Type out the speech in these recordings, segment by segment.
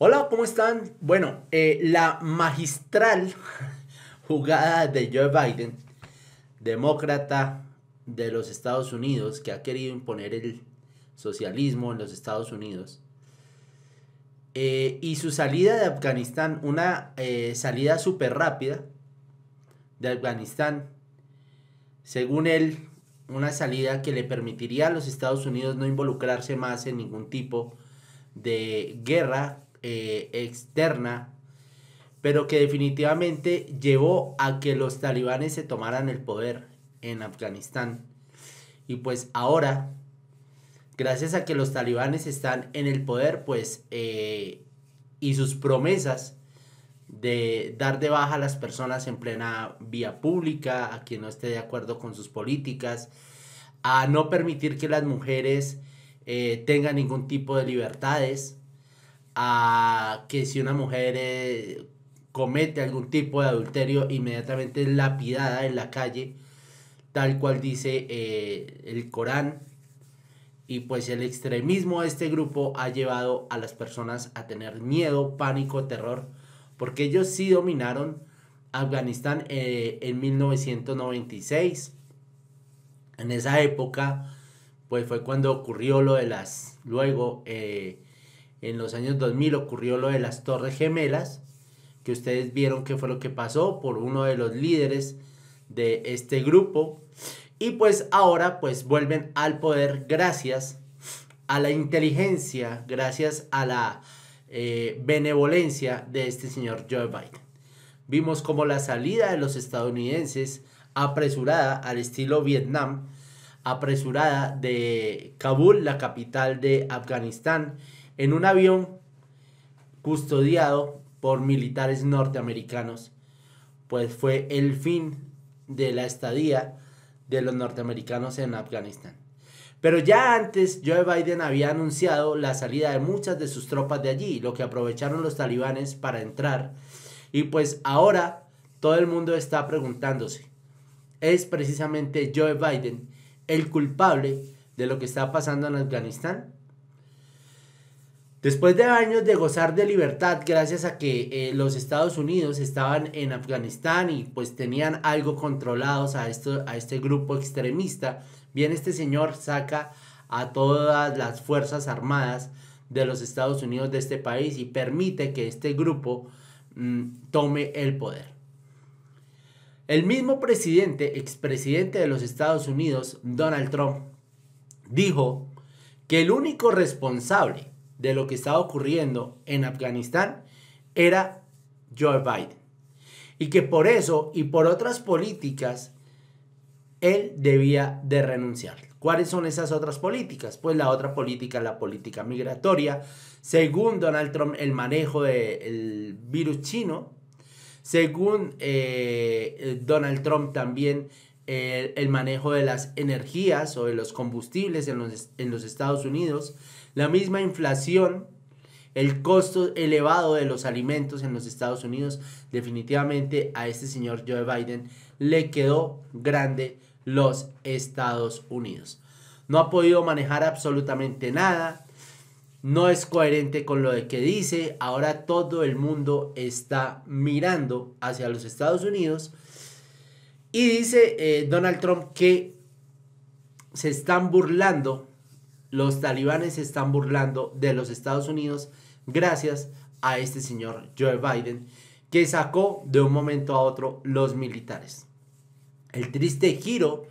Hola, ¿cómo están? Bueno, eh, la magistral jugada de Joe Biden, demócrata de los Estados Unidos, que ha querido imponer el socialismo en los Estados Unidos, eh, y su salida de Afganistán, una eh, salida súper rápida de Afganistán, según él, una salida que le permitiría a los Estados Unidos no involucrarse más en ningún tipo de guerra eh, externa, pero que definitivamente llevó a que los talibanes se tomaran el poder en Afganistán. Y pues ahora, gracias a que los talibanes están en el poder, pues, eh, y sus promesas de dar de baja a las personas en plena vía pública, a quien no esté de acuerdo con sus políticas, a no permitir que las mujeres eh, tengan ningún tipo de libertades, a que si una mujer eh, comete algún tipo de adulterio, inmediatamente es lapidada en la calle, tal cual dice eh, el Corán. Y pues el extremismo de este grupo ha llevado a las personas a tener miedo, pánico, terror, porque ellos sí dominaron Afganistán eh, en 1996. En esa época, pues fue cuando ocurrió lo de las, luego, en los años 2000 ocurrió lo de las Torres Gemelas, que ustedes vieron que fue lo que pasó por uno de los líderes de este grupo. Y pues ahora pues vuelven al poder gracias a la inteligencia, gracias a la eh, benevolencia de este señor Joe Biden. Vimos como la salida de los estadounidenses apresurada al estilo Vietnam, apresurada de Kabul, la capital de Afganistán, en un avión custodiado por militares norteamericanos, pues fue el fin de la estadía de los norteamericanos en Afganistán. Pero ya antes, Joe Biden había anunciado la salida de muchas de sus tropas de allí, lo que aprovecharon los talibanes para entrar. Y pues ahora todo el mundo está preguntándose, ¿es precisamente Joe Biden el culpable de lo que está pasando en Afganistán? Después de años de gozar de libertad gracias a que eh, los Estados Unidos estaban en Afganistán y pues tenían algo controlados a, esto, a este grupo extremista, bien este señor saca a todas las Fuerzas Armadas de los Estados Unidos de este país y permite que este grupo mm, tome el poder. El mismo presidente, expresidente de los Estados Unidos, Donald Trump, dijo que el único responsable de lo que estaba ocurriendo en Afganistán era Joe Biden. Y que por eso y por otras políticas, él debía de renunciar. ¿Cuáles son esas otras políticas? Pues la otra política, la política migratoria. Según Donald Trump, el manejo del virus chino. Según eh, Donald Trump también eh, el, manejo de las energías o de los combustibles en los, en los Estados Unidos, la misma inflación, el costo elevado de los alimentos en los Estados Unidos, definitivamente a este señor Joe Biden le quedó grande los Estados Unidos. No ha podido manejar absolutamente nada, no es coherente con lo de que dice, ahora todo el mundo está mirando hacia los Estados Unidos y dice eh, Donald Trump que se están burlando, los talibanes se están burlando de los Estados Unidos gracias a este señor Joe Biden que sacó de un momento a otro los militares. El triste giro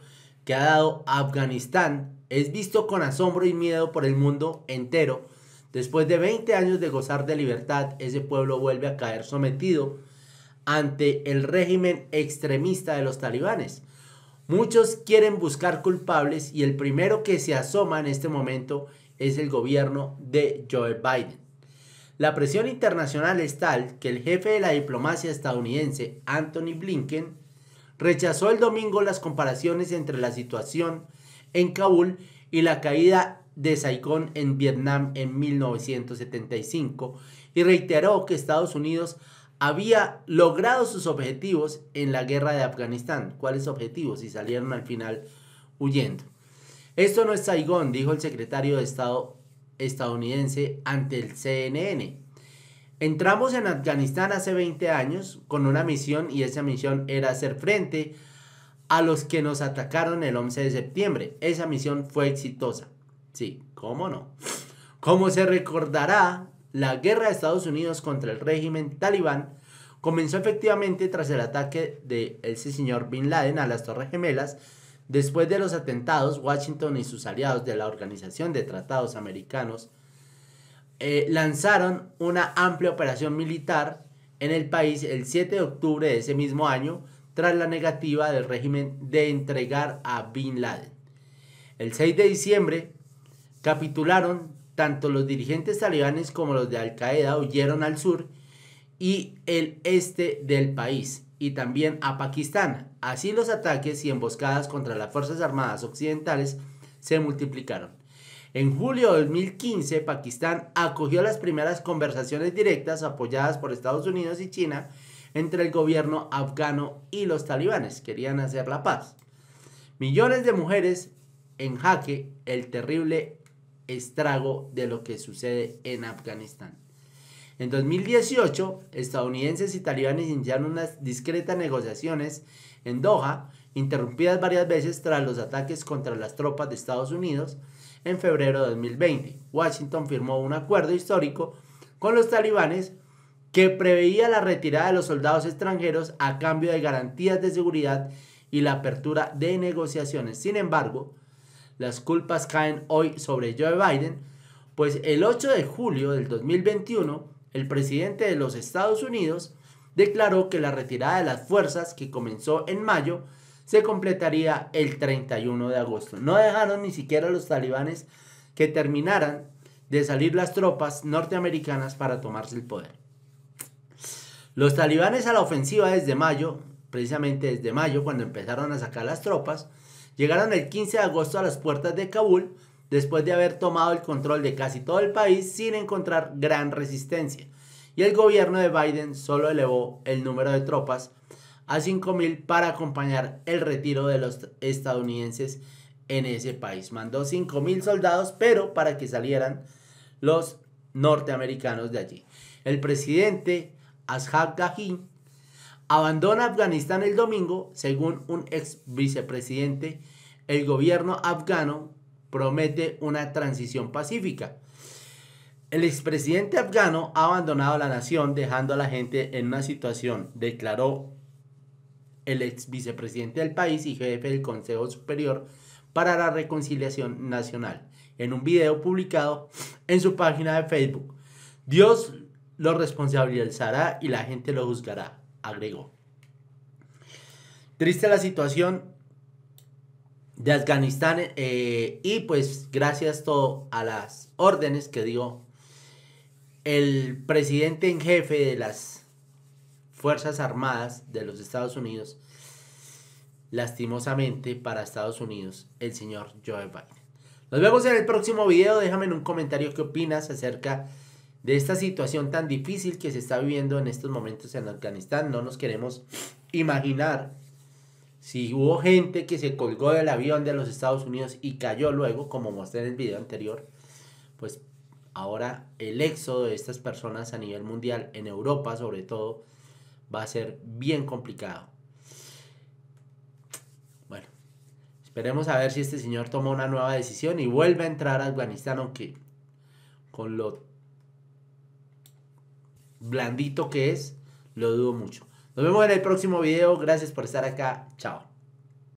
que ha dado Afganistán es visto con asombro y miedo por el mundo entero. Después de 20 años de gozar de libertad, ese pueblo vuelve a caer sometido ante el régimen extremista de los talibanes. Muchos quieren buscar culpables y el primero que se asoma en este momento es el gobierno de Joe Biden. La presión internacional es tal que el jefe de la diplomacia estadounidense, Anthony Blinken, rechazó el domingo las comparaciones entre la situación en Kabul y la caída de Saigón en Vietnam en 1975 y reiteró que Estados Unidos había logrado sus objetivos en la guerra de Afganistán. ¿Cuáles objetivos? Y salieron al final huyendo. Esto no es Saigón, dijo el secretario de Estado estadounidense ante el CNN. Entramos en Afganistán hace 20 años con una misión y esa misión era hacer frente a los que nos atacaron el 11 de septiembre. Esa misión fue exitosa. Sí, cómo no. Como se recordará, la guerra de Estados Unidos contra el régimen talibán comenzó efectivamente tras el ataque de ese señor Bin Laden a las Torres Gemelas. Después de los atentados, Washington y sus aliados de la Organización de Tratados Americanos eh, lanzaron una amplia operación militar en el país el 7 de octubre de ese mismo año tras la negativa del régimen de entregar a Bin Laden. El 6 de diciembre capitularon tanto los dirigentes talibanes como los de Al-Qaeda huyeron al sur y el este del país y también a Pakistán. Así los ataques y emboscadas contra las Fuerzas Armadas Occidentales se multiplicaron. En julio de 2015, Pakistán acogió las primeras conversaciones directas apoyadas por Estados Unidos y China entre el gobierno afgano y los talibanes. Querían hacer la paz. Millones de mujeres en jaque el terrible estrago de lo que sucede en Afganistán. En 2018, estadounidenses y talibanes iniciaron unas discretas negociaciones en Doha, interrumpidas varias veces tras los ataques contra las tropas de Estados Unidos en febrero de 2020. Washington firmó un acuerdo histórico con los talibanes que preveía la retirada de los soldados extranjeros a cambio de garantías de seguridad y la apertura de negociaciones. Sin embargo, las culpas caen hoy sobre Joe Biden, pues el 8 de julio del 2021, el presidente de los Estados Unidos declaró que la retirada de las fuerzas que comenzó en mayo se completaría el 31 de agosto. No dejaron ni siquiera los talibanes que terminaran de salir las tropas norteamericanas para tomarse el poder. Los talibanes a la ofensiva desde mayo, precisamente desde mayo cuando empezaron a sacar las tropas, Llegaron el 15 de agosto a las puertas de Kabul después de haber tomado el control de casi todo el país sin encontrar gran resistencia. Y el gobierno de Biden solo elevó el número de tropas a 5.000 para acompañar el retiro de los estadounidenses en ese país. Mandó 5.000 soldados, pero para que salieran los norteamericanos de allí. El presidente Ashraf Ghani abandona Afganistán el domingo, según un ex vicepresidente, el gobierno afgano promete una transición pacífica. El expresidente afgano ha abandonado la nación dejando a la gente en una situación, declaró el ex vicepresidente del país y jefe del Consejo Superior para la Reconciliación Nacional, en un video publicado en su página de Facebook. Dios lo responsabilizará y la gente lo juzgará agregó. Triste la situación de Afganistán eh, y pues gracias todo a las órdenes que dio el presidente en jefe de las Fuerzas Armadas de los Estados Unidos, lastimosamente para Estados Unidos, el señor Joe Biden. Nos vemos en el próximo video, déjame en un comentario qué opinas acerca de de esta situación tan difícil que se está viviendo en estos momentos en Afganistán. No nos queremos imaginar si hubo gente que se colgó del avión de los Estados Unidos y cayó luego, como mostré en el video anterior, pues ahora el éxodo de estas personas a nivel mundial, en Europa sobre todo, va a ser bien complicado. Bueno, esperemos a ver si este señor toma una nueva decisión y vuelve a entrar a Afganistán, aunque con lo blandito que es, lo dudo mucho. Nos vemos en el próximo video. Gracias por estar acá. Chao.